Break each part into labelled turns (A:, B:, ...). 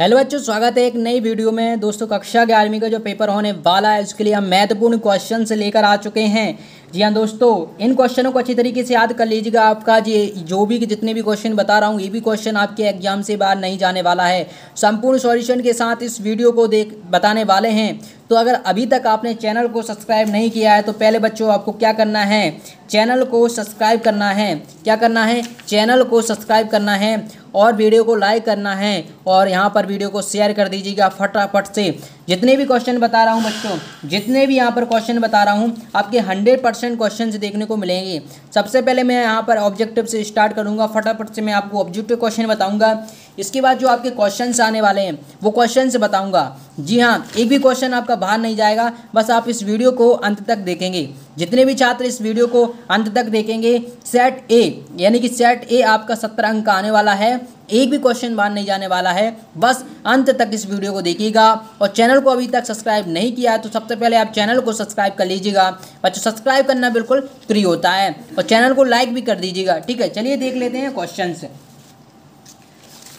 A: hello बच्चों स्वागत है एक नई वीडियो में दोस्तों कक्षा ग्यारहवीं का जो पेपर होने वाला है उसके लिए हम महत्वपूर्ण क्वेश्चन से लेकर आ चुके हैं जी हाँ दोस्तों इन क्वेश्चनों को अच्छी तरीके से याद कर लीजिएगा आपका जी जो भी जितने भी क्वेश्चन बता रहा हूँ ये भी क्वेश्चन आपके एग्जाम से बाहर नहीं जाने वाला है संपूर्ण सॉल्यूशन के साथ इस वीडियो को देख बताने वाले हैं तो अगर अभी तक आपने चैनल को सब्सक्राइब नहीं किया है तो पहले बच्चों आपको क्या करना है चैनल को सब्सक्राइब करना है क्या करना है चैनल को सब्सक्राइब करना है और वीडियो को लाइक करना है और यहाँ पर वीडियो को शेयर कर दीजिएगा फटाफट से जितने भी क्वेश्चन बता रहा हूँ बच्चों जितने भी यहाँ पर क्वेश्चन बता रहा हूँ आपके हंड्रेड परसेंट क्वेश्चन देखने को मिलेंगे सबसे पहले मैं यहाँ पर ऑब्जेक्टिव से स्टार्ट करूँगा फटाफट से मैं आपको ऑब्जेक्टिव क्वेश्चन बताऊँगा इसके बाद जो आपके क्वेश्चन आने वाले हैं वो क्वेश्चन से बताऊँगा जी हाँ एक भी क्वेश्चन आपका बाहर नहीं जाएगा बस आप इस वीडियो को अंत तक देखेंगे जितने भी छात्र इस वीडियो को अंत तक देखेंगे सेट ए यानी कि सेट ए आपका सत्तर अंक का आने वाला है एक भी क्वेश्चन बाहर नहीं जाने वाला है बस अंत तक इस वीडियो को देखिएगा और चैनल को अभी तक सब्सक्राइब नहीं किया है तो सबसे पहले आप चैनल को सब्सक्राइब कर लीजिएगा बच्चों सब्सक्राइब करना बिल्कुल फ्री होता है और चैनल को लाइक भी कर दीजिएगा ठीक है चलिए देख लेते हैं क्वेश्चन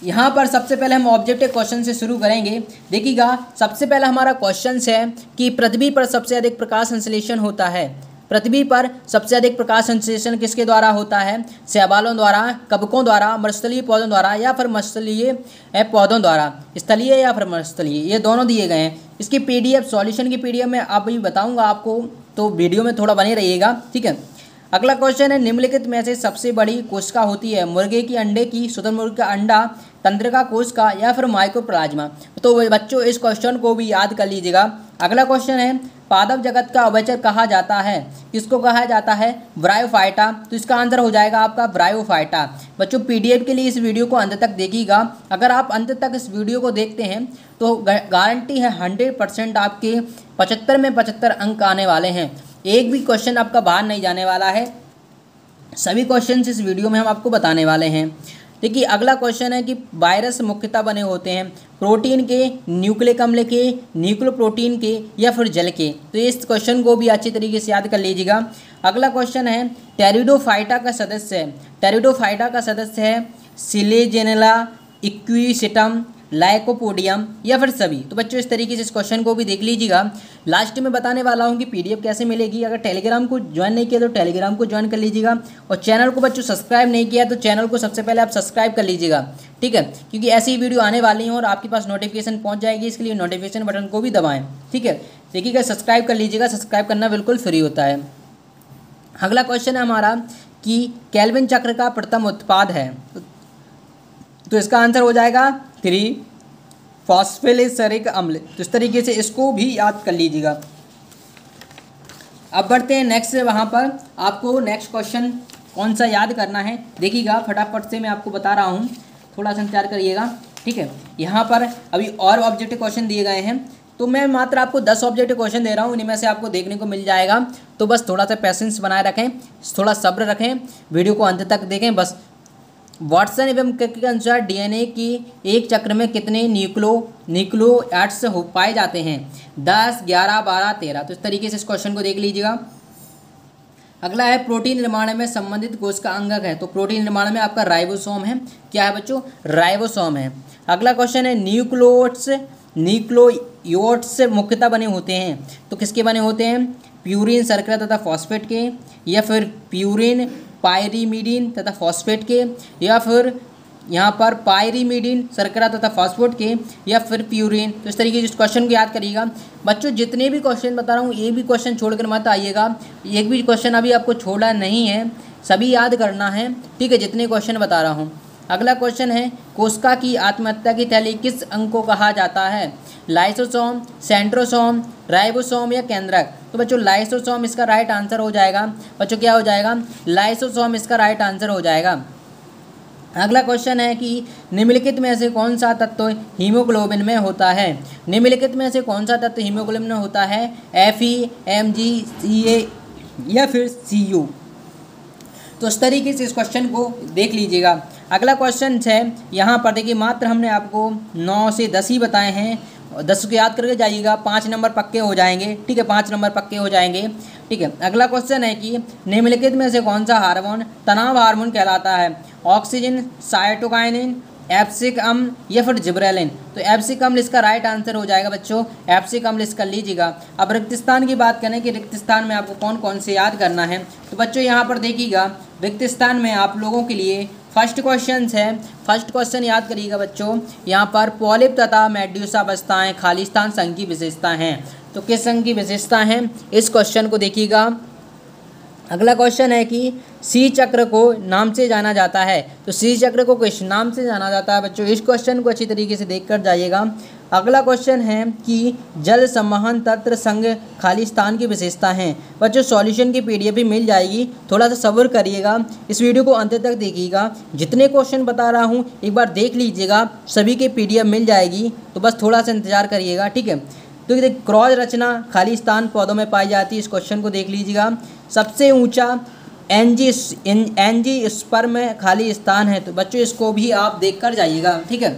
A: यहाँ पर सबसे पहले हम ऑब्जेक्टिव क्वेश्चन से शुरू करेंगे देखिएगा सबसे पहला हमारा क्वेश्चन है कि पृथ्वी पर सबसे अधिक प्रकाश संश्लेषण होता है पृथ्वी पर सबसे अधिक प्रकाश संश्लेषण किसके द्वारा होता है सयाबालों द्वारा कबकों द्वारा मरुस्थलीय पौधों द्वारा या फिर मरुस्थलीय पौधों द्वारा स्थलीय या फिर मरुस्थलीय ये दोनों दिए गए हैं इसकी पीडीएफ सॉल्यूशन की पी मैं आप भी आपको तो वीडियो में थोड़ा बने रहिएगा ठीक है अगला क्वेश्चन है निम्नलिखित में से सबसे बड़ी कोशिका होती है मुर्गे की अंडे की स्वतंत्र मुर्गे का अंडा तंत्रिका कोशिका या फिर माइक्रो प्लाज्मा तो बच्चों इस क्वेश्चन को भी याद कर लीजिएगा अगला क्वेश्चन है पादव जगत का अवचर कहा जाता है किसको कहा जाता है ब्रायोफाइटा तो इसका आंसर हो जाएगा आपका ब्रायोफाइटा बच्चों पीडीएफ के लिए इस वीडियो को अंत तक देखिएगा अगर आप अंत तक इस वीडियो को देखते हैं तो गारंटी है हंड्रेड परसेंट आपके पचहत्तर में पचहत्तर अंक आने वाले हैं एक भी क्वेश्चन आपका बाहर नहीं जाने वाला है सभी क्वेश्चन इस वीडियो में हम आपको बताने वाले हैं देखिए अगला क्वेश्चन है कि वायरस मुख्यतः बने होते हैं प्रोटीन के न्यूक्लिक अम्ल के न्यूक्लो प्रोटीन के या फिर जल के तो इस क्वेश्चन को भी अच्छी तरीके से याद कर लीजिएगा अगला क्वेश्चन है टेरिडोफाइटा का सदस्य है टेरिडोफाइटा का सदस्य है सिलेजेनेला इक्वीसिटम लाइकोपोडियम या फिर सभी तो बच्चों इस तरीके से इस क्वेश्चन को भी देख लीजिएगा लास्ट में बताने वाला हूँ कि पीडीएफ कैसे मिलेगी अगर टेलीग्राम को ज्वाइन नहीं किया तो टेलीग्राम को ज्वाइन कर लीजिएगा और चैनल को बच्चों सब्सक्राइब नहीं किया तो चैनल को सबसे पहले आप सब्सक्राइब कर लीजिएगा ठीक है क्योंकि ऐसी वीडियो आने वाली हैं और आपके पास नोटिफिकेशन पहुँच जाएगी इसके लिए नोटिफिकेशन बटन को भी दबाएँ ठीक है देखिएगा सब्सक्राइब कर लीजिएगा सब्सक्राइब करना बिल्कुल फ्री होता है अगला क्वेश्चन है हमारा कि कैलविन चक्र का प्रथम उत्पाद है तो इसका आंसर हो जाएगा थ्री फॉस्फेलेसरिक अम्ल तो इस तरीके से इसको भी याद कर लीजिएगा अब बढ़ते हैं नेक्स्ट वहाँ पर आपको नेक्स्ट क्वेश्चन कौन सा याद करना है देखिएगा फटाफट से मैं आपको बता रहा हूँ थोड़ा सा इंतजार करिएगा ठीक है यहाँ पर अभी और ऑब्जेक्टिव क्वेश्चन दिए गए हैं तो मैं मात्र आपको दस ऑब्जेक्टिव क्वेश्चन दे रहा हूँ इनमें से आपको देखने को मिल जाएगा तो बस थोड़ा सा पैसेंस बनाए रखें थोड़ा सब्र रखें वीडियो को अंत तक देखें बस वाटसन एवं के अनुसार डीएनए की एक चक्र में कितने न्यूक्लो न्यूक्लोएट्स हो पाए जाते हैं दस ग्यारह बारह तेरह तो इस तरीके से इस क्वेश्चन को देख लीजिएगा अगला है प्रोटीन निर्माण में संबंधित कोष का अंगक है तो प्रोटीन निर्माण में आपका राइबोसोम है क्या है बच्चों राइबोसोम है अगला क्वेश्चन है न्यूक्लोट्स न्यूक्लोट्स मुख्यतः बने होते हैं तो किसके बने होते हैं प्यूरिन सर्कुलर तथा फॉस्फेट के या फिर प्यूरिन पायरीमिडिन तथा फॉस्फेट के या फिर यहाँ पर पायरीमिडिन सरकरा तथा फॉस्फेट के या फिर प्यूरिन तो इस तरीके से इस क्वेश्चन को याद करिएगा बच्चों जितने भी क्वेश्चन बता रहा हूँ एक भी क्वेश्चन छोड़कर मत आइएगा एक भी क्वेश्चन अभी आपको छोड़ा नहीं है सभी याद करना है ठीक है जितने क्वेश्चन बता रहा हूँ अगला क्वेश्चन है कोशिका की आत्महत्या की थैली किस अंग को कहा जाता है लाइसोसोम सेंट्रोसोम राइबोसोम या केंद्रक तो बच्चों लाइसोसोम इसका राइट आंसर हो जाएगा बच्चों क्या हो जाएगा लाइसोसोम इसका राइट आंसर हो जाएगा अगला क्वेश्चन है कि निम्नलिखित में से कौन सा तत्व हीमोग्लोबिन में होता है निम्नलिखित में से कौन सा तत्व हीमोग्लोबिन में होता है एफ ई एम जी सी ए या फिर सी यू तो इस तरीके से इस क्वेश्चन को देख लीजिएगा अगला क्वेश्चन है यहाँ पर देखिए मात्र हमने आपको नौ से दस ही बताए हैं और दस को याद करके जाइएगा पाँच नंबर पक्के हो जाएंगे ठीक है पाँच नंबर पक्के हो जाएंगे ठीक है अगला क्वेश्चन है कि निम्नलिखित में से कौन सा हार्मोन तनाव हार्मोन कहलाता है ऑक्सीजन साइटोकाइनिन एप्सिक अम्ल या फिर जिब्रेलिन तो एप्सिक अम्ल इसका राइट आंसर हो जाएगा बच्चों एप्सिक अम्ल इसका लीजिएगा अब रिक्तिस्तान की बात करें कि रिक्तिस्तान में आपको कौन कौन से याद करना है तो बच्चों यहाँ पर देखिएगा रिक्तिस्तान में आप लोगों के लिए फर्स्ट क्वेश्चन है फर्स्ट क्वेश्चन याद करिएगा बच्चों यहाँ पर पॉलिप तथा मेड्यूसा अवस्थाएँ खालिस्तान संघ की विशेषता हैं तो किस संघ की विशेषता हैं इस क्वेश्चन को देखिएगा अगला क्वेश्चन है कि सी चक्र को नाम से जाना जाता है तो सी चक्र को किस नाम से जाना जाता है बच्चों इस क्वेश्चन को अच्छी तरीके से देख कर जाइएगा अगला क्वेश्चन है कि जल संवहन तंत्र संघ खालिस्तान की विशेषता है बच्चों सॉल्यूशन की पीडीएफ भी मिल जाएगी थोड़ा सा सब्र करिएगा इस वीडियो को अंत तक देखिएगा जितने क्वेश्चन बता रहा हूँ एक बार देख लीजिएगा सभी की पी मिल जाएगी तो बस थोड़ा सा इंतजार करिएगा ठीक है तो देखिए क्रॉज रचना खालिस्तान पौधों में पाई जाती है इस क्वेश्चन को देख लीजिएगा सबसे ऊँचा एनजी एनजी स्पर्म खाली स्थान है तो बच्चों इसको भी आप देख कर जाइएगा ठीक है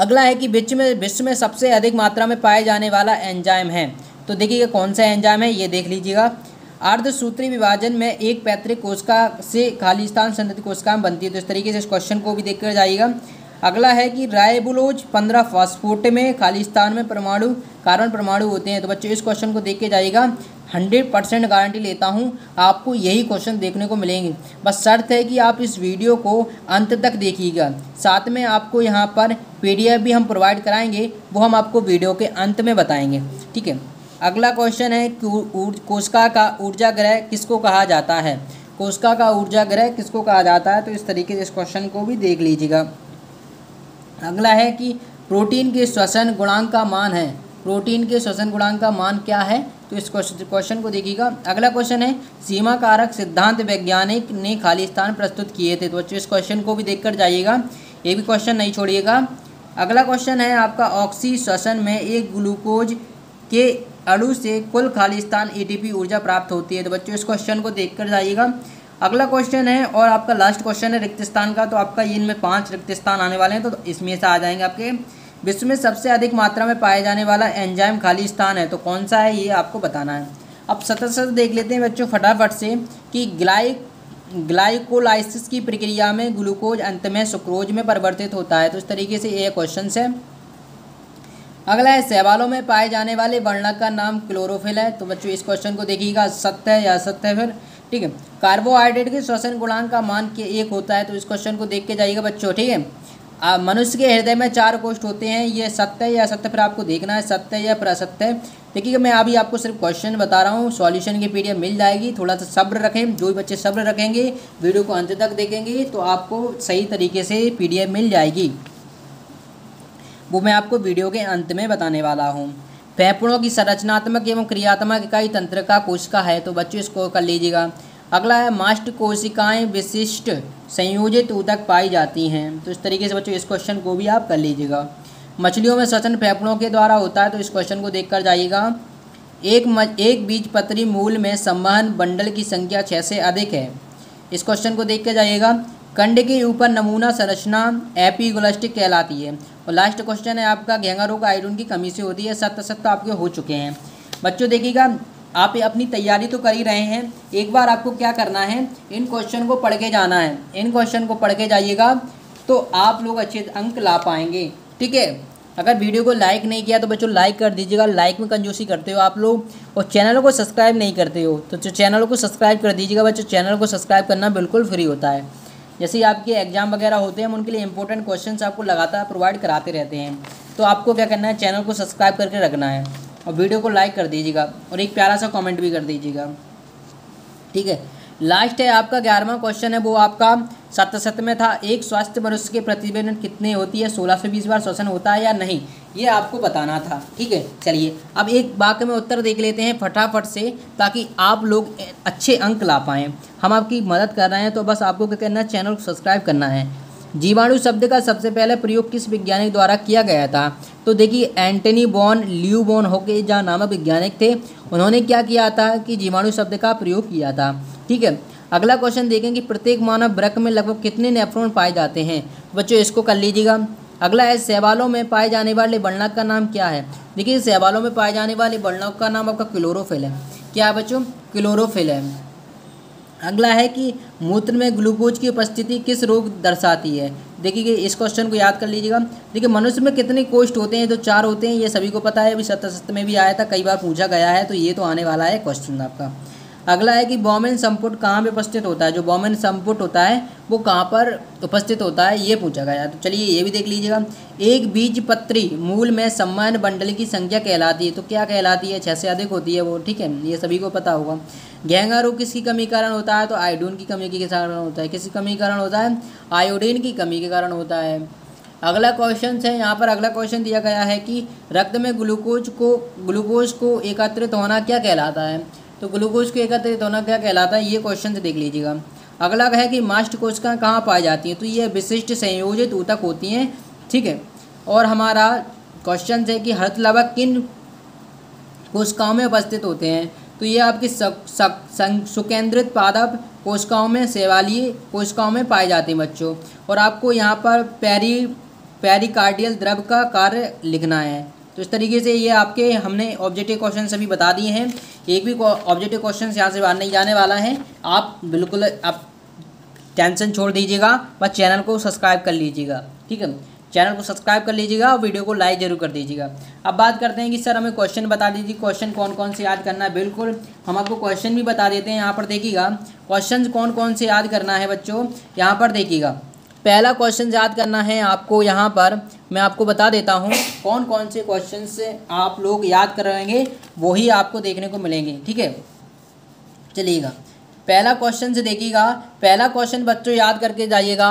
A: अगला है कि विश्व में विश्व में सबसे अधिक मात्रा में पाए जाने वाला एंजाइम है तो देखिएगा कौन सा एंजाइम है ये देख लीजिएगा अर्धसूत्री विभाजन में एक पैतृक कोशिका से खालिस्तान संदिग्ध कोशिका बनती है तो इस तरीके से इस क्वेश्चन को भी देख कर जाइएगा अगला है कि रायबुलोज पंद्रह फॉस्फोट में खालिस्तान में परमाणु कार्बन परमाणु होते हैं तो बच्चों इस क्वेश्चन को देख के जाइएगा हंड्रेड परसेंट गारंटी लेता हूँ आपको यही क्वेश्चन देखने को मिलेंगे बस शर्त है कि आप इस वीडियो को अंत तक देखिएगा साथ में आपको यहाँ पर पी भी हम प्रोवाइड कराएंगे वो हम आपको वीडियो के अंत में बताएंगे ठीक है अगला क्वेश्चन है कि कोशिका का ऊर्जा ग्रह किसको कहा जाता है कोशिका का ऊर्जा ग्रह किसको कहा जाता है तो इस तरीके से इस क्वेश्चन को भी देख लीजिएगा अगला है कि प्रोटीन के श्वसन गुणांक का मान है प्रोटीन के श्वसन गुणांक का मान क्या है तो इस क्वेश्चन को देखिएगा अगला क्वेश्चन है सीमा कारक सिद्धांत वैज्ञानिक ने खाली स्थान प्रस्तुत किए थे तो बच्चों इस क्वेश्चन को भी देख कर जाइएगा ये भी क्वेश्चन नहीं छोड़िएगा अगला क्वेश्चन है आपका ऑक्सी श्वसन में एक ग्लूकोज के अणु से कुल खाली स्थान एटीपी ऊर्जा प्राप्त होती है तो बच्चों इस क्वेश्चन को देख कर जाइएगा अगला क्वेश्चन है और आपका लास्ट क्वेश्चन है रिक्त स्थान का तो आपका इनमें पाँच रिक्त स्थान आने वाले हैं तो इसमें से आ जाएंगे आपके विश्व में सबसे अधिक मात्रा में पाया जाने वाला एंजाइम खाली स्थान है तो कौन सा है ये आपको बताना है अब सतत सतत देख लेते हैं बच्चों फटाफट से कि ग्लाइक ग्लाइकोलाइसिस की प्रक्रिया में ग्लूकोज अंत में सुक्रोज में परिवर्तित होता है तो इस तरीके से ये क्वेश्चन है अगला है सहवालों में पाए जाने वाले वर्णक का नाम क्लोरोफिल है तो बच्चों इस क्वेश्चन को देखिएगा सत्य है या सत्य है फिर ठीक है कार्बोहाइड्रेट के श्वसन गुणांक का मान के एक होता है तो इस क्वेश्चन को देख के जाइएगा बच्चों ठीक है मनुष्य के हृदय में चार कोष्ठ होते हैं ये सत्य या असत्य पर आपको देखना है सत्य या पर असत्य देखिए मैं अभी आपको सिर्फ क्वेश्चन बता रहा हूँ सॉल्यूशन की पी मिल जाएगी थोड़ा सा सब्र रखें जो भी बच्चे सब्र रखेंगे वीडियो को अंत तक देखेंगे तो आपको सही तरीके से पी मिल जाएगी वो मैं आपको वीडियो के अंत में बताने वाला हूँ फेफड़ों की संरचनात्मक एवं क्रियात्मक इकाई कोश कोशिका है तो बच्चों इसको कर लीजिएगा अगला है मास्ट कोशिकाएँ विशिष्ट संयोजित ऊतक पाई जाती हैं तो इस तरीके से बच्चों इस क्वेश्चन को भी आप कर लीजिएगा मछलियों में श्वसन फेफड़ों के द्वारा होता है तो इस क्वेश्चन को देख कर जाइएगा एक म, एक बीज पत्री मूल में संवहन बंडल की संख्या छः से अधिक है इस क्वेश्चन को देख कर जाइएगा कंड के ऊपर नमूना संरचना एपीगोलास्टिक कहलाती है और लास्ट क्वेश्चन है आपका घेंगा रोग आयरन की कमी से होती है सत्य सत्य आपके हो चुके हैं बच्चों देखिएगा आप अपनी तैयारी तो कर ही रहे हैं एक बार आपको क्या करना है इन क्वेश्चन को पढ़ के जाना है इन क्वेश्चन को पढ़ के जाइएगा तो आप लोग अच्छे अंक ला पाएंगे ठीक है अगर वीडियो को लाइक नहीं किया तो बच्चों लाइक कर दीजिएगा लाइक में कंजूसी करते हो आप लोग और चैनल को सब्सक्राइब नहीं करते हो तो चैनल को सब्सक्राइब कर दीजिएगा बच्चों चैनल को सब्सक्राइब करना बिल्कुल फ्री होता है जैसे ही आपके एग्जाम वगैरह होते हैं हम उनके लिए इंपॉर्टेंट क्वेश्चन आपको लगातार प्रोवाइड कराते रहते हैं तो आपको क्या करना है चैनल को सब्सक्राइब करके रखना है और वीडियो को लाइक कर दीजिएगा और एक प्यारा सा कमेंट भी कर दीजिएगा ठीक है लास्ट है आपका ग्यारहवा क्वेश्चन है वो आपका सत्य सत्य में था एक स्वास्थ्य मनुष्य के प्रतिबंधन कितने होती है सोलह से बीस बार श्वसन होता है या नहीं ये आपको बताना था ठीक है चलिए अब एक वाक्य में उत्तर देख लेते हैं फटाफट से ताकि आप लोग अच्छे अंक ला पाएँ हम आपकी मदद कर रहे हैं तो बस आपको क्या करना है चैनल को सब्सक्राइब करना है जीवाणु शब्द का सबसे पहले प्रयोग किस वैज्ञानिक द्वारा किया गया था तो देखिए एंटनी बॉन ल्यू बॉन होके जहाँ नामक वैज्ञानिक थे उन्होंने क्या किया था कि जीवाणु शब्द का प्रयोग किया था ठीक है अगला क्वेश्चन देखें कि प्रत्येक मानव ब्रक में लगभग कितने नेफ्रोन पाए जाते हैं बच्चों इसको कर लीजिएगा अगला है सहवालों में पाए जाने वाले वर्णक का नाम क्या है देखिए सहवालों में पाए जाने वाले वर्णक का नाम आपका क्लोरोफिल है क्या बच्चों क्लोरोफिल है अगला है कि मूत्र में ग्लूकोज की उपस्थिति किस रोग दर्शाती है देखिए इस क्वेश्चन को याद कर लीजिएगा देखिए मनुष्य में कितने कोष्ठ होते हैं तो चार होते हैं ये सभी को पता है अभी सत्य में भी आया था कई बार पूछा गया है तो ये तो आने वाला है क्वेश्चन आपका अगला है कि बॉमेन संपुट कहाँ पे उपस्थित होता है जो बॉमेन संपुट होता है वो कहाँ पर उपस्थित होता है ये पूछा गया तो चलिए ये भी देख लीजिएगा एक बीज पत्री मूल में सम्मान बंडल की संख्या कहलाती है तो क्या कहलाती है छः से अधिक होती है वो ठीक है ये सभी को पता होगा गहंगा रोग किसकी कमी के कारण होता है तो आयोडीन की कमी के कारण होता है किसकी कमी के कारण होता है आयोडीन की कमी के कारण होता है अगला क्वेश्चन है यहाँ पर अगला क्वेश्चन दिया गया है कि रक्त में ग्लूकोज को ग्लूकोज को एकत्रित होना क्या कहलाता है तो ग्लूकोज को एकत्रित होना क्या कहलाता है ये क्वेश्चन देख लीजिएगा अगला है कि मास्ट कोशिका कहाँ पाई जाती हैं तो ये विशिष्ट संयोजित ऊतक होती हैं ठीक है और हमारा क्वेश्चन है कि हृत लवक किन कोशिकाओं में उपस्थित होते हैं तो ये आपकी सुकेंद्रित पादप कोशिकाओं में सेवालीय कोशिकाओं में पाए जाते हैं बच्चों और आपको यहाँ पर पैरी पेरिकार्डियल द्रव का कार्य लिखना है तो इस तरीके से ये आपके हमने ऑब्जेक्टिव क्वेश्चन सभी बता दिए हैं एक भी ऑब्जेक्टिव क्वेश्चन यहाँ से बाहर नहीं जाने वाला है आप बिल्कुल आप टेंशन छोड़ दीजिएगा बस चैनल को सब्सक्राइब कर लीजिएगा ठीक है चैनल को सब्सक्राइब कर लीजिएगा और वीडियो को लाइक जरूर कर दीजिएगा अब बात करते हैं कि सर हमें क्वेश्चन बता दीजिए क्वेश्चन कौन कौन से याद करना है बिल्कुल हम आपको क्वेश्चन भी बता देते हैं यहाँ पर देखिएगा क्वेश्चन कौन कौन से याद करना है बच्चों यहाँ पर देखिएगा पहला क्वेश्चन याद करना है आपको यहाँ पर मैं आपको बता देता हूँ कौन कौन से क्वेश्चन आप लोग याद करेंगे वही आपको देखने को मिलेंगे ठीक है चलिएगा पहला क्वेश्चन से देखिएगा पहला क्वेश्चन बच्चों याद करके जाइएगा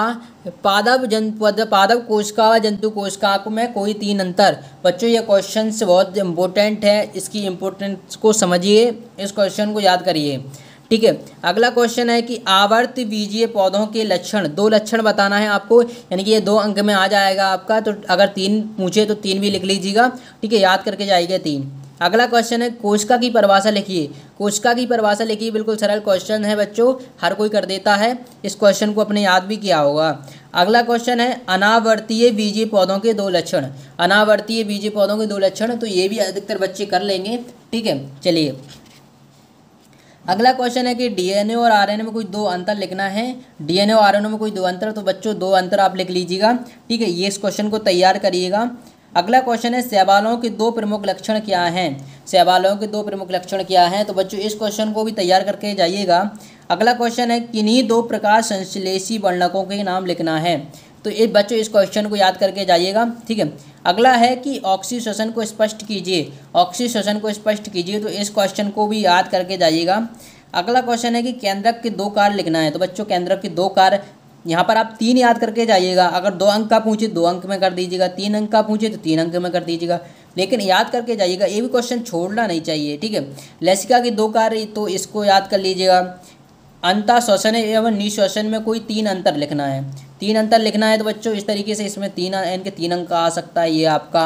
A: पादव जन पादव कोशिका व जंतु कोशिका को में कोई तीन अंतर बच्चों ये क्वेश्चन बहुत इम्पोर्टेंट है इसकी इम्पोर्टेंस को समझिए इस क्वेश्चन को याद करिए ठीक है अगला क्वेश्चन है कि आवर्त बीजीय पौधों के लक्षण दो लक्षण बताना है आपको यानी कि ये दो अंक में आ जाएगा आपका तो अगर तीन पूछे तो तीन भी लिख लीजिएगा ठीक है याद करके जाइएगा तीन अगला क्वेश्चन है कोशिका की परिभाषा लिखिए कोशिका की परिभाषा लिखिए बिल्कुल सरल क्वेश्चन है बच्चों हर कोई कर देता है इस क्वेश्चन को अपने याद भी किया होगा अगला क्वेश्चन है अनावर्तीय बीजीय पौधों के दो लक्षण अनावर्तीय बीजीय पौधों के दो लक्षण तो ये भी अधिकतर बच्चे कर लेंगे ठीक है चलिए अगला क्वेश्चन है कि डीएनए और आरएनए में कोई दो अंतर लिखना है डीएनए और आरएनए में कोई दो अंतर तो बच्चों दो अंतर आप लिख लीजिएगा ठीक है ये इस क्वेश्चन को तैयार करिएगा अगला क्वेश्चन है सैबालों के दो प्रमुख लक्षण क्या हैं सैबालों के दो प्रमुख लक्षण क्या हैं तो बच्चों इस क्वेश्चन को भी तैयार करके जाइएगा अगला क्वेश्चन है किन्हीं दो प्रकार संश्लेषी वर्णकों के नाम लिखना है तो ये बच्चों इस क्वेश्चन को याद करके जाइएगा ठीक है अगला है कि ऑक्सी श्वसन को स्पष्ट कीजिए ऑक्सी श्वसन को स्पष्ट कीजिए तो इस क्वेश्चन को भी याद करके जाइएगा अगला क्वेश्चन है कि केंद्रक के दो कार लिखना है तो बच्चों केंद्रक के दो कार यहाँ पर आप तीन याद करके जाइएगा अगर दो अंक का पूछे दो अंक में कर दीजिएगा तीन अंक का पूछे तो तीन अंक में कर दीजिएगा लेकिन याद करके जाइएगा ये भी क्वेश्चन छोड़ना नहीं चाहिए ठीक है लसिका के दो कार तो इसको याद कर लीजिएगा अंता श्वसन एवं निश्वसन में कोई तीन अंतर लिखना है तीन अंतर लिखना है तो बच्चों इस तरीके से इसमें तीन एन के तीन अंक आ सकता है ये आपका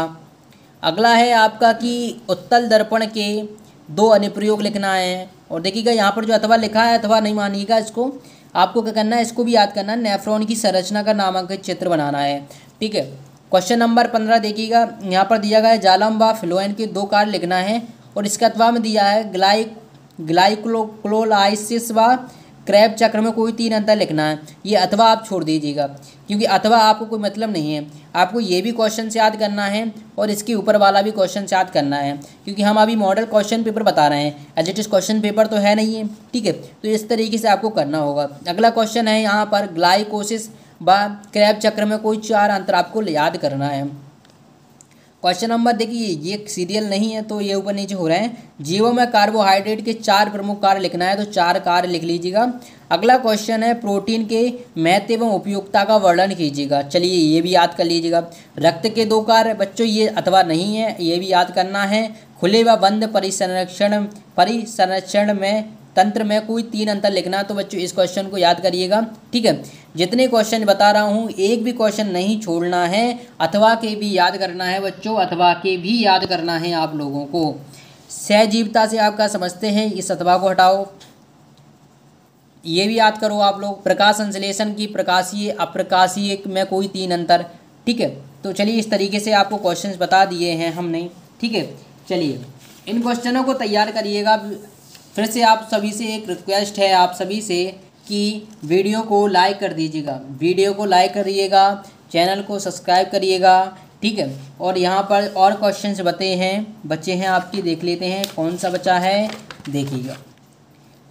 A: अगला है आपका कि उत्तल दर्पण के दो अनुप्रयोग लिखना है और देखिएगा यहाँ पर जो अथवा लिखा है अथवा नहीं मानिएगा इसको आपको क्या करना है इसको भी याद करना है नेफ्रॉन की संरचना का नामांकित चित्र बनाना है ठीक है क्वेश्चन नंबर पंद्रह देखिएगा यहाँ पर दिया गया है जालम व फ्लोएन के दो कार्ड लिखना है और इसका अथवा में दिया है ग्लाइक ग्लाइक्लोक्लोलाइसिस व क्रैप चक्र में कोई तीन अंतर लिखना है ये अथवा आप छोड़ दीजिएगा क्योंकि अथवा आपको कोई मतलब नहीं है आपको ये भी क्वेश्चन याद करना है और इसके ऊपर वाला भी क्वेश्चन याद करना है क्योंकि हम अभी मॉडल क्वेश्चन पेपर बता रहे हैं as it is question paper तो है नहीं है ठीक है तो इस तरीके से आपको करना होगा अगला क्वेश्चन है यहाँ पर ग्लाइकोसिस व क्रैप चक्र में कोई चार अंतर आपको याद करना है क्वेश्चन नंबर देखिए ये सीरियल नहीं है तो ये ऊपर नीचे हो रहे हैं जीवो में कार्बोहाइड्रेट के चार प्रमुख कार्य लिखना है तो चार कार्य लिख लीजिएगा अगला क्वेश्चन है प्रोटीन के महत्व एवं उपयोगिता का वर्णन कीजिएगा चलिए ये भी याद कर लीजिएगा रक्त के दो कार्य बच्चों ये अथवा नहीं है ये भी याद करना है खुले व बंद परिसंरक्षण परिसंरक्षण में तंत्र में कोई तीन अंतर लिखना तो बच्चों इस क्वेश्चन को याद करिएगा ठीक है जितने क्वेश्चन बता रहा हूँ एक भी क्वेश्चन नहीं छोड़ना है अथवा के भी याद करना है बच्चों अथवा के भी याद करना है आप लोगों को सहजीवता से आपका समझते हैं इस अथवा को हटाओ ये भी याद करो आप लोग प्रकाश संश्लेषण की प्रकाशीय अप्रकाशीय में कोई तीन अंतर ठीक है तो चलिए इस तरीके से आपको क्वेश्चंस बता दिए हैं हमने ठीक है चलिए इन क्वेश्चनों को तैयार करिएगा फिर से आप सभी से एक रिक्वेस्ट है आप सभी से कि वीडियो को लाइक कर दीजिएगा वीडियो को लाइक करिएगा चैनल को सब्सक्राइब करिएगा ठीक है और यहाँ पर और क्वेश्चंस बते हैं बच्चे हैं आपकी देख लेते हैं कौन सा बचा है देखिएगा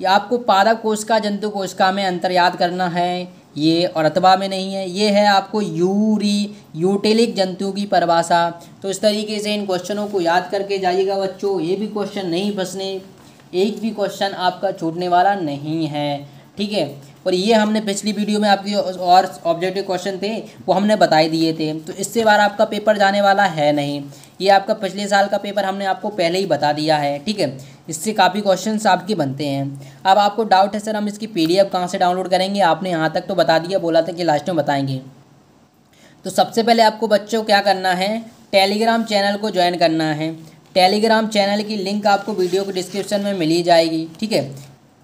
A: ये आपको पादप कोशिका जंतु कोशिका में अंतर याद करना है ये और अथवा में नहीं है ये है आपको यूरी यूटेलिक जंतु की परिभाषा तो इस तरीके से इन क्वेश्चनों को याद करके जाइएगा बच्चों ये भी क्वेश्चन नहीं फंसने एक भी क्वेश्चन आपका छूटने वाला नहीं है ठीक है और ये हमने पिछली वीडियो में आपके और ऑब्जेक्टिव क्वेश्चन थे वो हमने बताए दिए थे तो इससे बार आपका पेपर जाने वाला है नहीं ये आपका पिछले साल का पेपर हमने आपको पहले ही बता दिया है ठीक है इससे काफ़ी क्वेश्चन आपके बनते हैं अब आपको डाउट है सर हम इसकी पी डी कहाँ से डाउनलोड करेंगे आपने यहाँ तक तो बता दिया बोला था कि लास्ट में बताएंगे तो सबसे पहले आपको बच्चों क्या करना है टेलीग्राम चैनल को ज्वाइन करना है टेलीग्राम चैनल की लिंक आपको वीडियो के डिस्क्रिप्शन में मिली जाएगी ठीक है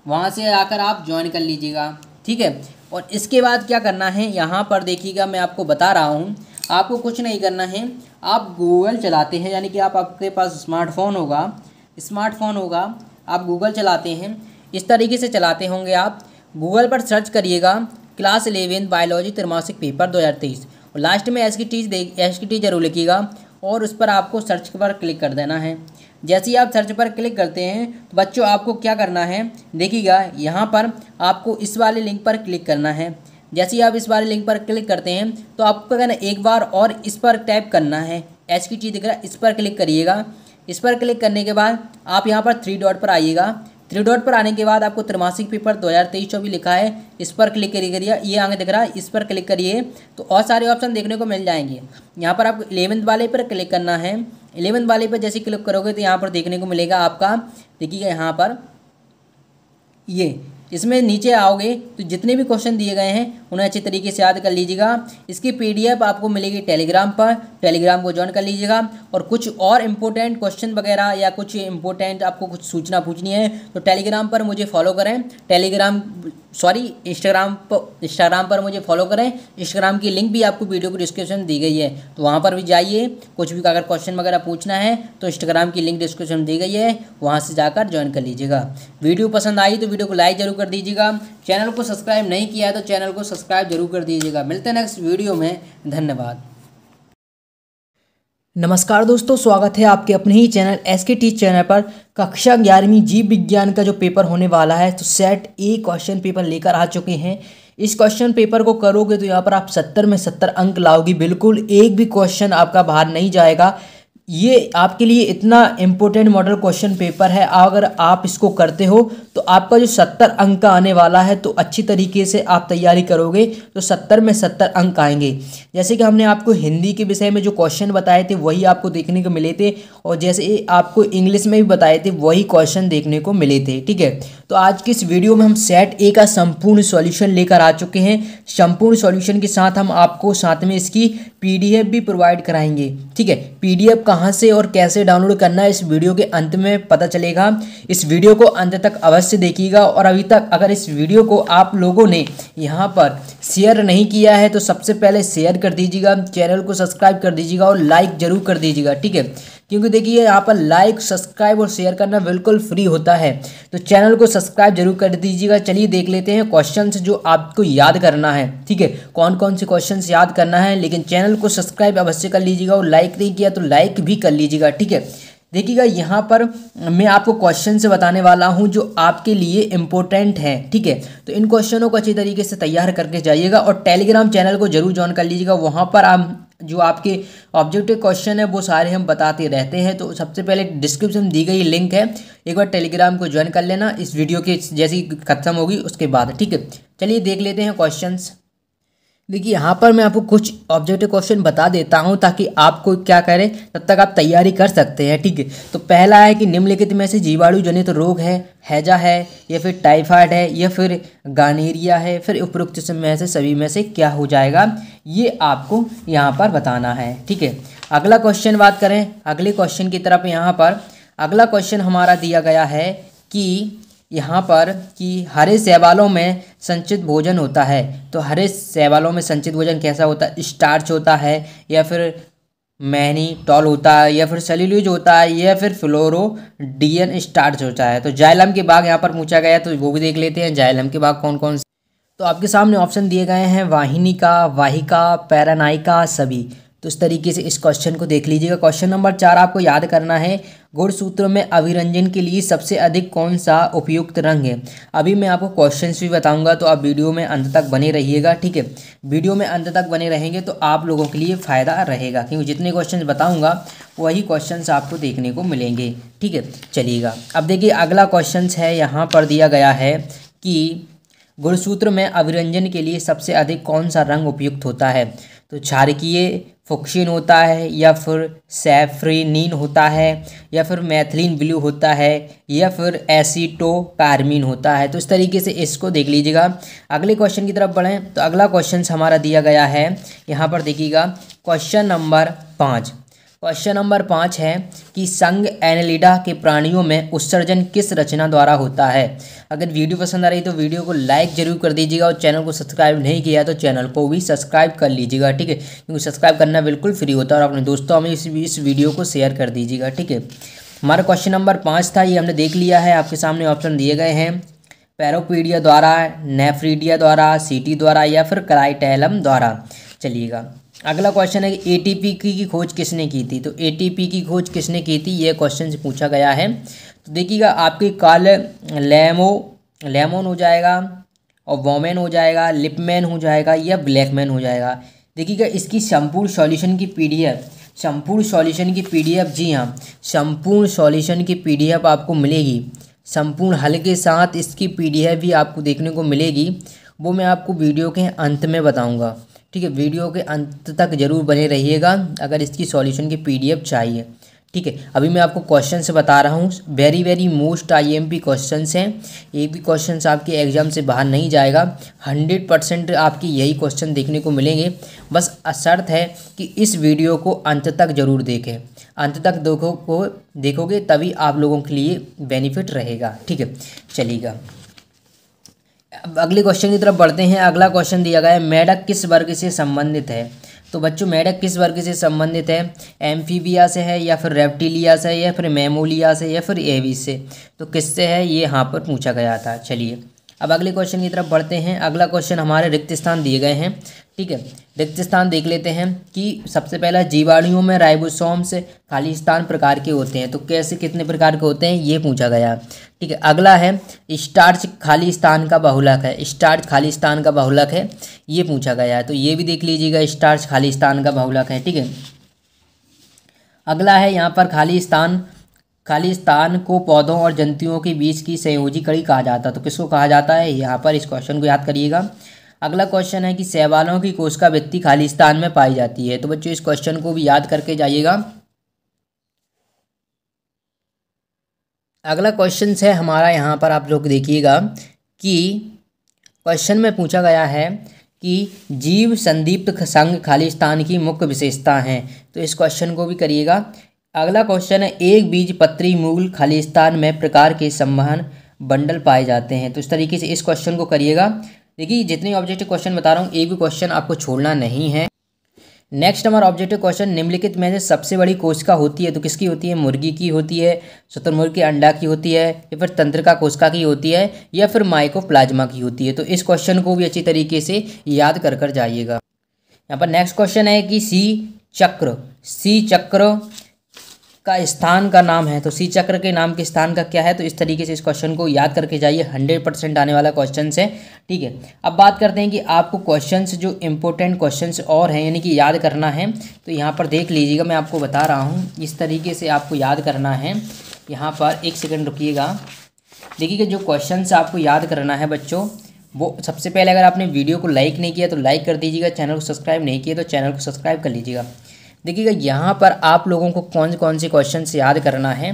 A: वहाँ से आकर आप ज्वाइन कर लीजिएगा ठीक है और इसके बाद क्या करना है यहाँ पर देखिएगा मैं आपको बता रहा हूँ आपको कुछ नहीं करना है आप गूगल चलाते हैं यानी कि आप आपके पास स्मार्टफोन होगा स्मार्टफोन होगा आप गूगल चलाते हैं इस तरीके से चलाते होंगे आप गूगल पर सर्च करिएगा क्लास इलेवेंथ बायोलॉजी त्रिमासिक पेपर दो हज़ार तेईस और लास्ट में एस की टी एस की टी जरूर लिखिएगा और उस पर आपको सर्च पर क्लिक कर देना है जैसे ही आप सर्च पर क्लिक करते हैं तो बच्चों आपको क्या करना है देखिएगा यहाँ पर आपको इस वाले लिंक पर क्लिक करना है जैसे ही आप इस वाले लिंक पर क्लिक करते हैं तो आपको करना एक बार और इस पर टैप करना है एच की चीज़ दिख रहा है इस पर क्लिक करिएगा इस पर क्लिक करने के बाद आप यहाँ पर थ्री डॉट पर आइएगा थ्री डॉट पर आने के बाद आपको त्रिमासिक पेपर दो हज़ार तेईस चौबीस लिखा है इस पर क्लिक करिए ये आगे दिख रहा है इस पर क्लिक करिए तो और सारे ऑप्शन देखने को मिल जाएंगे यहाँ पर आपको इलेवंथ वाले पर क्लिक करना है इलेवंथ वाले पर जैसे क्लिक करोगे तो यहाँ पर देखने को मिलेगा आपका देखिएगा यहाँ पर ये इसमें नीचे आओगे तो जितने भी क्वेश्चन दिए गए हैं उन्हें अच्छे तरीके से याद कर लीजिएगा इसकी पीडीएफ आपको मिलेगी टेलीग्राम पर टेलीग्राम को ज्वाइन कर लीजिएगा और कुछ और इम्पोर्टेंट क्वेश्चन वगैरह या कुछ इम्पोर्टेंट आपको कुछ सूचना पूछनी है तो टेलीग्राम पर मुझे फॉलो करें टेलीग्राम सॉरी इंस्टाग्राम पर इंस्टाग्राम पर मुझे फॉलो करें इंस्टाग्राम की लिंक भी आपको वीडियो को डिस्क्रिप्शन दी गई है तो वहाँ पर भी जाइए कुछ भी अगर क्वेश्चन वगैरह पूछना है तो इंस्टाग्राम की लिंक डिस्क्रिप्शन दी गई है वहाँ से जाकर ज्वाइन कर लीजिएगा वीडियो पसंद आई तो वीडियो को लाइक ज़रूर कर दीजिएगा चैनल को सब्सक्राइब नहीं किया है तो चैनल को सब्सक्राइब जरूर कर दीजिएगा मिलते हैं नेक्स्ट वीडियो में धन्यवाद नमस्कार दोस्तों स्वागत है आपके अपने ही channel S K T channel पर कक्षा ग्यारहवीं जीव विज्ञान का जो पेपर होने वाला है तो सेट ए क्वेश्चन पेपर लेकर आ चुके हैं इस क्वेश्चन पेपर को करोगे तो यहाँ पर आप सत्तर में सत्तर अंक लाओगे बिल्कुल एक भी क्वेश्चन आपका बाहर नहीं जाएगा ये आपके लिए इतना इम्पोर्टेंट मॉडल क्वेश्चन पेपर है अगर आप इसको करते हो तो आपका जो सत्तर अंक का आने वाला है तो अच्छी तरीके से आप तैयारी करोगे तो सत्तर में सत्तर अंक आएंगे जैसे कि हमने आपको हिंदी के विषय में जो क्वेश्चन बताए थे वही आपको देखने को मिले थे और जैसे आपको इंग्लिश में भी बताए थे वही क्वेश्चन देखने को मिले थे ठीक है तो आज की इस वीडियो में हम सेट ए का संपूर्ण सॉल्यूशन लेकर आ चुके हैं संपूर्ण सॉल्यूशन के साथ हम आपको साथ में इसकी पीडीएफ भी प्रोवाइड कराएंगे ठीक है पीडीएफ कहाँ से और कैसे डाउनलोड करना है इस वीडियो के अंत में पता चलेगा इस वीडियो को अंत तक अवश्य देखिएगा और अभी तक अगर इस वीडियो को आप लोगों ने यहाँ पर शेयर नहीं किया है तो सबसे पहले शेयर कर दीजिएगा चैनल को सब्सक्राइब कर दीजिएगा और लाइक ज़रूर कर दीजिएगा ठीक है क्योंकि देखिए यहाँ पर लाइक सब्सक्राइब और शेयर करना बिल्कुल फ्री होता है तो चैनल को सब्सक्राइब जरूर कर दीजिएगा चलिए देख लेते हैं क्वेश्चन जो आपको याद करना है ठीक है कौन कौन से क्वेश्चन याद करना है लेकिन चैनल को सब्सक्राइब अवश्य कर लीजिएगा और लाइक नहीं किया तो लाइक भी कर लीजिएगा ठीक है देखिएगा यहाँ पर मैं आपको क्वेश्चन से बताने वाला हूँ जो आपके लिए इम्पोर्टेंट है ठीक है तो इन क्वेश्चनों को अच्छी तरीके से तैयार करके जाइएगा और टेलीग्राम चैनल को जरूर ज्वाइन कर लीजिएगा वहाँ पर आप जो आपके ऑब्जेक्टिव क्वेश्चन है वो सारे हम बताते रहते हैं तो सबसे पहले डिस्क्रिप्शन दी गई लिंक है एक बार टेलीग्राम को ज्वाइन कर लेना इस वीडियो के जैसी खत्म होगी उसके बाद ठीक है चलिए देख लेते हैं क्वेश्चंस देखिए यहाँ पर मैं आपको कुछ ऑब्जेक्टिव क्वेश्चन बता देता हूँ ताकि आपको क्या करें तब तक आप तैयारी कर सकते हैं ठीक है तो पहला है कि निम्नलिखित में से जीवाणु जनित रोग है हैजा है या फिर टाइफाइड है या फिर गानेरिया है फिर उपरोक्त में से सभी में से क्या हो जाएगा ये आपको यहाँ पर बताना है ठीक है अगला क्वेश्चन बात करें अगले क्वेश्चन की तरफ यहाँ पर अगला क्वेश्चन हमारा दिया गया है कि यहाँ पर कि हरे शैवालों में संचित भोजन होता है तो हरे शैवालों में संचित भोजन कैसा होता है स्टार्च होता है या फिर मैनी टॉल होता है या फिर सेल्यूलूज होता है या फिर फ्लोरो डीएन स्टार्च होता है तो जायलम के बाग यहाँ पर पूछा गया तो वो भी देख लेते हैं जायलम के बाग कौन कौन से तो आपके सामने ऑप्शन दिए गए हैं वाहिनी का वाहिका पैरानाइका सभी तो इस तरीके से इस क्वेश्चन को देख लीजिएगा क्वेश्चन नंबर चार आपको याद करना है गुणसूत्रों में अभिरंजन के लिए सबसे अधिक कौन सा उपयुक्त रंग है अभी मैं आपको क्वेश्चंस भी बताऊंगा तो आप वीडियो में अंत तक बने रहिएगा ठीक है वीडियो में अंत तक बने रहेंगे तो आप लोगों के लिए फ़ायदा रहेगा क्योंकि जितने क्वेश्चन बताऊँगा वही क्वेश्चन आपको देखने को मिलेंगे ठीक है चलिएगा अब देखिए अगला क्वेश्चन है यहाँ पर दिया गया है कि गुणसूत्र में अभिरंजन के लिए सबसे अधिक कौन सा रंग उपयुक्त होता है तो क्षारकीय फोक्सिन होता है या फिर सैफ्रीनिन होता है या फिर मैथिलीन ब्लू होता है या फिर एसीटोकारमिन होता है तो इस तरीके से इसको देख लीजिएगा अगले क्वेश्चन की तरफ बढ़ें तो अगला क्वेश्चन हमारा दिया गया है यहाँ पर देखिएगा क्वेश्चन नंबर पाँच क्वेश्चन नंबर पाँच है कि संग एनलिडा के प्राणियों में उत्सर्जन किस रचना द्वारा होता है अगर वीडियो पसंद आ रही तो वीडियो को लाइक जरूर कर दीजिएगा और चैनल को सब्सक्राइब नहीं किया तो चैनल को भी सब्सक्राइब कर लीजिएगा ठीक है क्योंकि सब्सक्राइब करना बिल्कुल फ्री होता है और अपने दोस्तों में इस, इस वीडियो को शेयर कर दीजिएगा ठीक है हमारा क्वेश्चन नंबर पाँच था ये हमने देख लिया है आपके सामने ऑप्शन दिए गए हैं पैरोपीडिया द्वारा नेफ्रीडिया द्वारा सीटी द्वारा या फिर क्राइटेलम द्वारा चलिएगा अगला क्वेश्चन है कि एटीपी की खोज किसने की थी तो एटीपी की खोज किसने की थी यह क्वेश्चन से पूछा गया है तो देखिएगा आपके काल लेमो लेमोन हो जाएगा और वोमेन हो जाएगा लिपमैन हो जाएगा या ब्लैकमैन हो जाएगा देखिएगा इसकी संपूर्ण सॉल्यूशन की पीडीएफ संपूर्ण सॉल्यूशन की पीडीएफ जी हाँ संपूर्ण सॉल्यूशन की पीडीएफ आपको मिलेगी संपूर्ण हल के साथ इसकी पीडीएफ भी आपको देखने को मिलेगी वो मैं आपको वीडियो के अंत में बताऊंगा ठीक है वीडियो के अंत तक जरूर बने रहिएगा अगर इसकी सॉल्यूशन की पीडीएफ चाहिए ठीक है अभी मैं आपको क्वेश्चन से बता रहा हूँ very very most I M P question हैं एक भी क्वेश्चन आपके एग्जाम से बाहर नहीं जाएगा हंड्रेड परसेंट आपकी यही क्वेश्चन देखने को मिलेंगे बस अशर्त है कि इस वीडियो को अंत तक जरूर देखें अंत तक देखो को देखोगे तभी आप लोगों के लिए बेनिफिट रहेगा ठीक है चलिएगा अगले क्वेश्चन की तरफ बढ़ते हैं अगला क्वेश्चन दिया गया है मेढक किस वर्ग से संबंधित है तो बच्चों मेढक किस वर्ग से संबंधित है एम्फीबिया से है या फिर रेप्टिलिया से या फिर मेमोलिया से या फिर एवी से तो किससे है ये यहाँ पर पूछा गया था चलिए अब अगले क्वेश्चन की तरफ बढ़ते हैं अगला क्वेश्चन हमारे रिक्त स्थान दिए गए हैं ठीक है रिक्त स्थान देख लेते हैं कि सबसे पहला जीवाणुओं में राइबोसोम्स खाली स्थान प्रकार के होते हैं तो कैसे कितने प्रकार के होते हैं ये पूछा गया ठीक है अगला है स्टार्च खाली स्थान का बहुलक है स्टार्च खाली स्थान का बहुलक है ये पूछा गया है तो ये भी देख लीजिएगा स्टार्च खाली स्थान का बहुलक है ठीक है अगला है यहाँ पर खाली स्थान खालिस्तान को पौधों और जंतुओं के बीच की संयोजी कड़ी कहा जाता है तो किसको कहा जाता है यहाँ पर इस क्वेश्चन को याद करिएगा अगला क्वेश्चन है कि सहवालों की कोशिका वृत्ति खालिस्तान में पाई जाती है तो बच्चों इस क्वेश्चन को भी याद करके जाइएगा अगला क्वेश्चन है हमारा यहाँ पर आप लोग देखिएगा कि क्वेश्चन में पूछा गया है कि जीव संदीप्त संघ खालिस्तान की मुख्य विशेषता हैं तो इस क्वेश्चन को भी करिएगा अगला क्वेश्चन है एक बीज पत्री मूल खालिस्तान में प्रकार के संवहन बंडल पाए जाते हैं तो इस तरीके से इस क्वेश्चन को करिएगा देखिए जितने ऑब्जेक्टिव क्वेश्चन बता रहा हूँ एक भी क्वेश्चन आपको छोड़ना नहीं है नेक्स्ट हमारा ऑब्जेक्टिव क्वेश्चन निम्नलिखित में से सबसे बड़ी कोशिका होती है तो किसकी होती है मुर्गी की होती है शतुर्मुर्ग के अंडा की होती है या फिर तंत्रिका कोशिका की होती है या फिर प्लाज्मा की होती है तो इस क्वेश्चन को भी अच्छी तरीके से याद कर कर जाइएगा यहाँ पर नेक्स्ट क्वेश्चन है कि सी चक्र सी चक्र का स्थान का नाम है तो सी चक्र के नाम के स्थान का क्या है तो इस तरीके से इस क्वेश्चन को याद करके जाइए हंड्रेड परसेंट आने वाला क्वेश्चन है ठीक है अब बात करते हैं कि आपको क्वेश्चन जो इम्पोर्टेंट क्वेश्चन और हैं यानी कि याद करना है तो यहाँ पर देख लीजिएगा मैं आपको बता रहा हूँ इस तरीके से आपको याद करना है यहाँ पर एक सेकेंड रुकीगा देखिएगा जो क्वेश्चन आपको याद करना है बच्चों वो सबसे पहले अगर आपने वीडियो को लाइक नहीं किया तो लाइक कर दीजिएगा चैनल को सब्सक्राइब नहीं किया तो चैनल को सब्सक्राइब कर लीजिएगा देखिएगा यहाँ पर आप लोगों को कौन कौन से क्वेश्चन याद करना है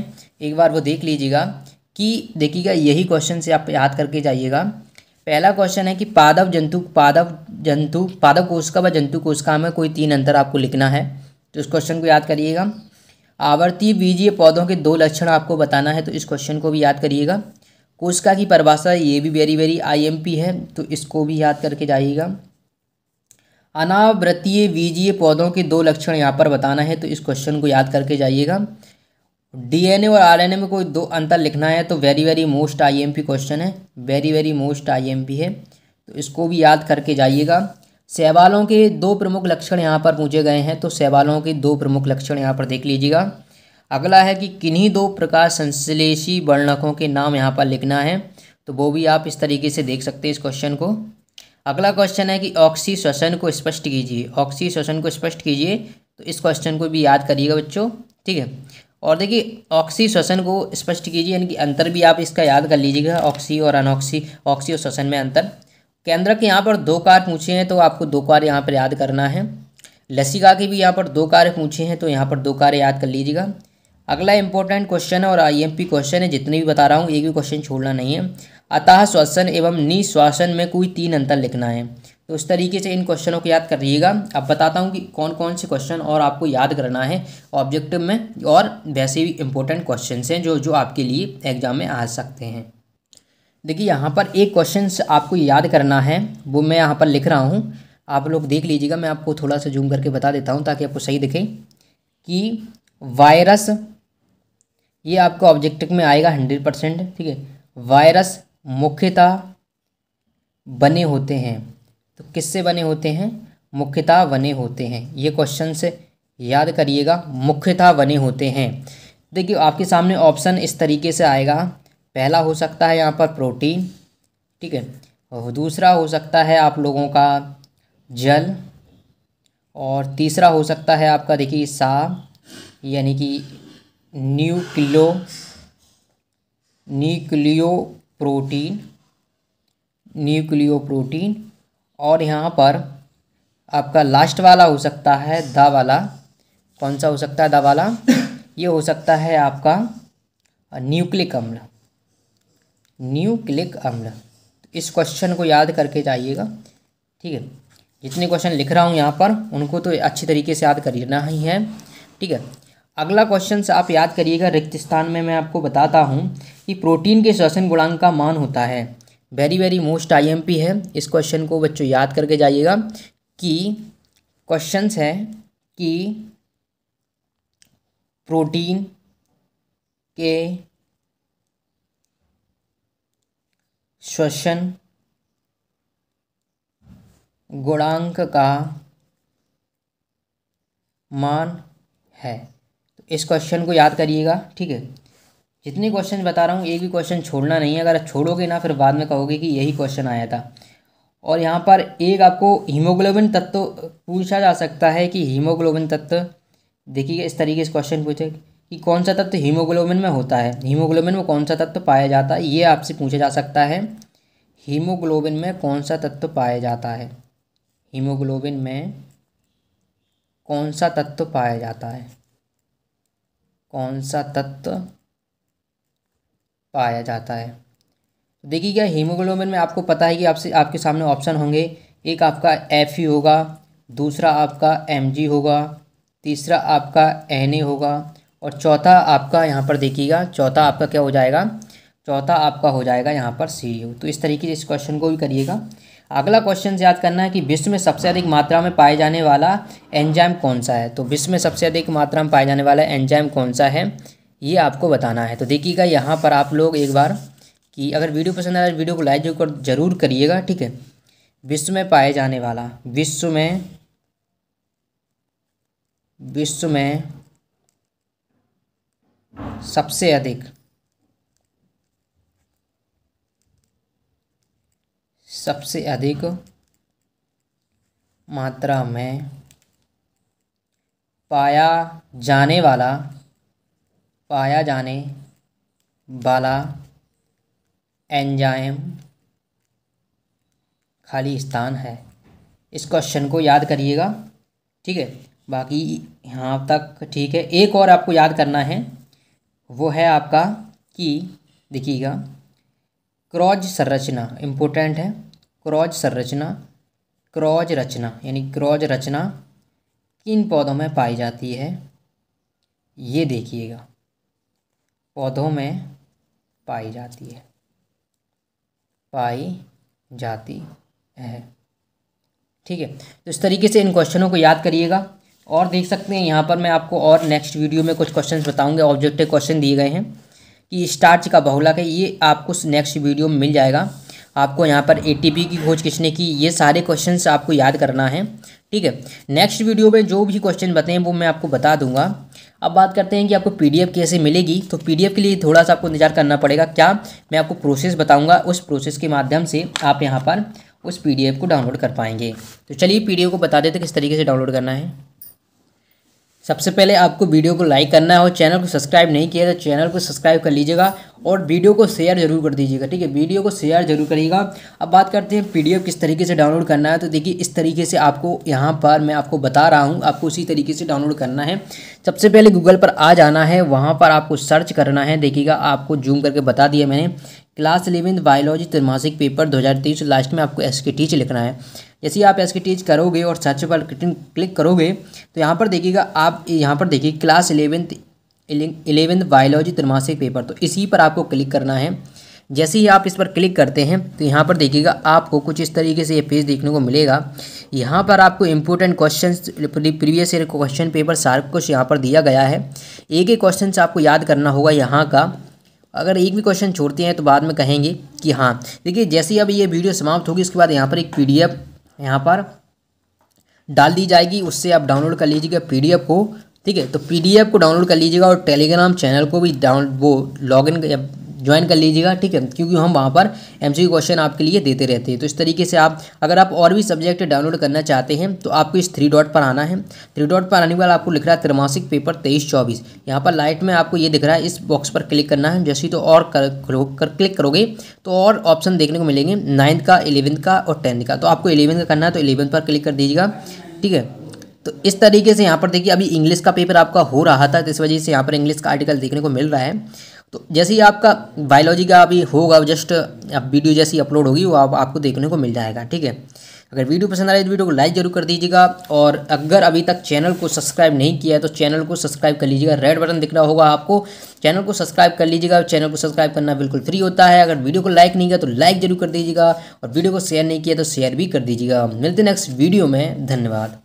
A: एक बार वो देख लीजिएगा कि देखिएगा यही क्वेश्चन से आप याद करके जाइएगा पहला क्वेश्चन है कि पादव जंतु पादव जंतु पादव कोशिका व जंतु कोशिका में कोई तीन अंतर आपको लिखना है तो इस क्वेश्चन को याद करिएगा आवर्ती बीजीय पौधों के दो लक्षण आपको बताना है तो इस क्वेश्चन को भी याद करिएगा कोशिका की परिभाषा ये भी वेरी वेरी आईएमपी है तो इसको भी याद करके जाइएगा अनावृतीय बीजीय पौधों के दो लक्षण यहाँ पर बताना है तो इस क्वेश्चन को याद करके जाइएगा डीएनए और आरएनए में कोई दो अंतर लिखना है तो very very most IMP question है वेरी वेरी मोस्ट आईएमपी है तो इसको भी याद करके जाइएगा सेवालों के दो प्रमुख लक्षण यहाँ पर पूछे गए हैं तो सेवालों के दो प्रमुख लक्षण यहाँ पर देख लीजिएगा अगला है कि किन्हीं दो प्रकाश संश्लेषी वर्णकों के नाम यहाँ पर लिखना है तो वो भी आप इस तरीके से देख सकते हैं इस क्वेश्चन को अगला क्वेश्चन है कि ऑक्सी श्वसन को स्पष्ट कीजिए ऑक्सी श्वसन को स्पष्ट कीजिए तो इस क्वेश्चन को भी याद करिएगा बच्चों ठीक है और देखिए ऑक्सी श्वसन को स्पष्ट कीजिए यानी कि अंतर भी आप इसका याद कर लीजिएगा ऑक्सी और अनऑक्सी ऑक्सी और श्वसन में अंतर केंद्र के यहाँ पर दो कार्य पूछे हैं तो आपको दो कार्य यहाँ पर याद करना है लसिका के भी यहाँ पर दो कार्य पूछे हैं तो यहाँ पर दो कार्य याद कर लीजिएगा अगला इंपॉर्टेंट क्वेश्चन है और आईएमपी क्वेश्चन है जितने भी बता रहा हूँ एक भी क्वेश्चन छोड़ना नहीं है अतः श्वसन एवं निश्वासन में कोई तीन अंतर लिखना है तो इस तरीके से इन क्वेश्चनों को याद करिएगा अब बताता हूँ कि कौन कौन से क्वेश्चन और आपको याद करना है ऑब्जेक्टिव में और वैसे भी इंपॉर्टेंट क्वेश्चन हैं जो जो आपके लिए एग्जाम में आ सकते हैं देखिए यहाँ पर एक क्वेश्चन आपको याद करना है वो मैं यहाँ पर लिख रहा हूँ आप लोग देख लीजिएगा मैं आपको थोड़ा सा जूम करके बता देता हूँ ताकि आपको सही दिखे कि वायरस ये आपको ऑब्जेक्टिव में आएगा हंड्रेड परसेंट ठीक है वायरस मुख्यतः बने होते हैं तो किससे बने होते हैं मुख्यतः बने होते हैं ये क्वेश्चन से याद करिएगा मुख्यतः बने होते हैं देखिए आपके सामने ऑप्शन इस तरीके से आएगा पहला हो सकता है यहाँ पर प्रोटीन ठीक है और दूसरा हो सकता है आप लोगों का जल और तीसरा हो सकता है आपका देखिए सा यानी कि nucleo nucleoprotein nucleoprotein और यहाँ पर आपका लास्ट वाला हो सकता है द वाला कौन सा हो सकता है द वाला ये हो सकता है आपका न्यूक्लिक अम्ल न्यूक्लिक अम्ल तो इस क्वेश्चन को याद करके जाइएगा ठीक है जितने क्वेश्चन लिख रहा हूँ यहाँ पर उनको तो अच्छी तरीके से याद करना ही है ठीक है अगला क्वेश्चन आप याद करिएगा रिक्त स्थान में मैं आपको बताता हूँ कि प्रोटीन के श्वसन गुणांक का मान होता है वेरी वेरी मोस्ट आईएमपी है इस क्वेश्चन को बच्चों याद करके जाइएगा कि क्वेश्चन है कि प्रोटीन के श्वसन गुणांक का मान है इस क्वेश्चन को याद करिएगा ठीक है जितने क्वेश्चन बता रहा हूँ एक भी क्वेश्चन छोड़ना नहीं है अगर छोड़ोगे ना फिर बाद में कहोगे कि यही क्वेश्चन आया था और यहाँ पर एक आपको हीमोग्लोबिन तत्व पूछा जा सकता है कि हीमोग्लोबिन तत्व देखिए इस तरीके से क्वेश्चन पूछे कि कौन सा तत्व हीमोग्लोबिन में होता है हीमोग्लोबिन में कौन सा तत्व पाया जाता है ये आपसे पूछा जा सकता है हीमोग्लोबिन में कौन सा तत्व पाया जाता है हीमोग्लोबिन में कौन सा तत्व पाया जाता है कौन सा तत्व पाया जाता है तो देखिए क्या हीमोग्लोबिन में आपको पता है कि आपसे आपके सामने ऑप्शन होंगे एक आपका एफ होगा दूसरा आपका एम जी होगा तीसरा आपका एन ए होगा और चौथा आपका यहाँ पर देखिएगा चौथा आपका क्या हो जाएगा चौथा आपका हो जाएगा यहाँ पर सी तो इस तरीके से इस क्वेश्चन को भी करिएगा अगला क्वेश्चन याद करना है कि विश्व में सबसे अधिक मात्रा में पाए जाने वाला एंजाइम कौन सा है तो विश्व में सबसे अधिक मात्रा में पाए जाने वाला एंजाइम कौन सा है ये आपको बताना है तो देखिएगा यहाँ पर आप लोग एक बार कि अगर वीडियो पसंद आया तो वीडियो को लाइक कर जरूर करिएगा ठीक है विश्व में पाए जाने वाला विश्व में विश्व में सबसे अधिक सबसे अधिक मात्रा में पाया जाने वाला पाया जाने वाला एंजाइम खाली स्थान है इस क्वेश्चन को याद करिएगा ठीक है बाकी यहाँ तक ठीक है एक और आपको याद करना है वो है आपका कि देखिएगा क्रॉज संरचना इम्पोर्टेंट है क्रॉज संरचना क्रॉज रचना यानी क्रॉज रचना किन पौधों में पाई जाती है ये देखिएगा पौधों में पाई जाती है पाई जाती है ठीक है तो इस तरीके से इन क्वेश्चनों को याद करिएगा और देख सकते हैं यहाँ पर मैं आपको और नेक्स्ट वीडियो में कुछ क्वेश्चन बताऊँगा ऑब्जेक्टिव क्वेश्चन दिए गए हैं कि स्टार्च का बहुलक है ये आपको नेक्स्ट वीडियो में मिल जाएगा आपको यहाँ पर ए की खोज किसने की ये सारे क्वेश्चन आपको याद करना है ठीक है नेक्स्ट वीडियो में जो भी क्वेश्चन बताएं वो मैं आपको बता दूंगा अब बात करते हैं कि आपको पीडीएफ कैसे मिलेगी तो पीडीएफ के लिए थोड़ा सा आपको इंतजार करना पड़ेगा क्या मैं आपको प्रोसेस बताऊंगा उस प्रोसेस के माध्यम से आप यहाँ पर उस पीडीएफ को डाउनलोड कर पाएंगे तो चलिए पीडीएफ को बता देते किस तरीके से डाउनलोड करना है सबसे पहले आपको वीडियो को लाइक करना है और चैनल को सब्सक्राइब नहीं किया तो चैनल को सब्सक्राइब कर लीजिएगा और वीडियो को शेयर जरूर कर दीजिएगा ठीक है वीडियो को शेयर जरूर करिएगा अब बात करते हैं पीडीएफ किस तरीके से डाउनलोड करना है तो देखिए इस तरीके से आपको यहाँ पर मैं आपको बता रहा हूँ आपको उसी तरीके से डाउनलोड करना है सबसे पहले गूगल पर आ जाना है वहाँ पर आपको सर्च करना है देखिएगा आपको जूम करके बता दिया मैंने क्लास इलेवेंथ बायोलॉजी त्रिमासिक पेपर दो लास्ट में आपको एस लिखना है ऐसे आप एस करोगे और सर्च पर क्लिक करोगे तो यहाँ पर देखिएगा आप यहाँ पर देखिए क्लास इलेवेंथ इलेवेंथ बायोलॉजी त्रिमासिक पेपर तो इसी पर आपको क्लिक करना है जैसे ही आप इस पर क्लिक करते हैं तो यहाँ पर देखिएगा आपको कुछ इस तरीके से ये पेज देखने को मिलेगा यहाँ पर आपको important question previous year question paper सारा कुछ यहाँ पर दिया गया है एक एक क्वेश्चन आपको याद करना होगा यहाँ का अगर एक भी क्वेश्चन छोड़ते हैं तो बाद में कहेंगे कि हाँ देखिए जैसे ही अब ये वीडियो समाप्त होगी उसके बाद यहाँ पर एक पी यहाँ पर डाल दी जाएगी उससे आप डाउनलोड कर लीजिएगा पीडीएफ को ठीक है तो पीडीएफ को डाउनलोड कर लीजिएगा और टेलीग्राम चैनल को भी डाउन वो लॉगिन ज्वाइन कर लीजिएगा ठीक है क्योंकि हम वहाँ पर एम क्वेश्चन आपके लिए देते रहते हैं तो इस तरीके से आप अगर आप और भी सब्जेक्ट डाउनलोड करना चाहते हैं तो आपको इस थ्री डॉट पर आना है थ्री डॉट पर आने के बाद आपको लिख रहा है त्रिमासिक पेपर तेईस चौबीस यहाँ पर लाइट में आपको ये दिख रहा है इस बॉक्स पर क्लिक करना है जैसे तो और कर, कर क्लिक करोगे तो और ऑप्शन देखने को मिलेंगे नाइन्थ का इलेवंथ का और टेंथ का तो आपको इलेवंथ का करना है तो इलेवंथ पर क्लिक कर दीजिएगा ठीक है तो इस तरीके से यहाँ पर देखिए अभी इंग्लिश का पेपर आपका हो रहा था तो इस वजह से यहाँ पर इंग्लिश का आर्टिकल देखने को मिल रहा है तो जैसे ही आपका बायोलॉजी का अभी होगा जस्ट अब वीडियो जैसी अपलोड होगी वो आप, आपको देखने को मिल जाएगा ठीक है अगर वीडियो पसंद आए तो वीडियो को लाइक जरूर कर दीजिएगा और अगर अभी तक चैनल को सब्सक्राइब नहीं किया है तो चैनल को सब्सक्राइब कर लीजिएगा रेड बटन दिख रहा होगा आपको चैनल को सब्सक्राइब कर लीजिएगा चैनल को सब्सक्राइब करना बिल्कुल फ्री होता है अगर वीडियो को लाइक नहीं किया तो लाइक जरूर कर दीजिएगा और वीडियो को शेयर नहीं किया तो शेयर भी कर दीजिएगा मिलते नेक्स्ट वीडियो में धन्यवाद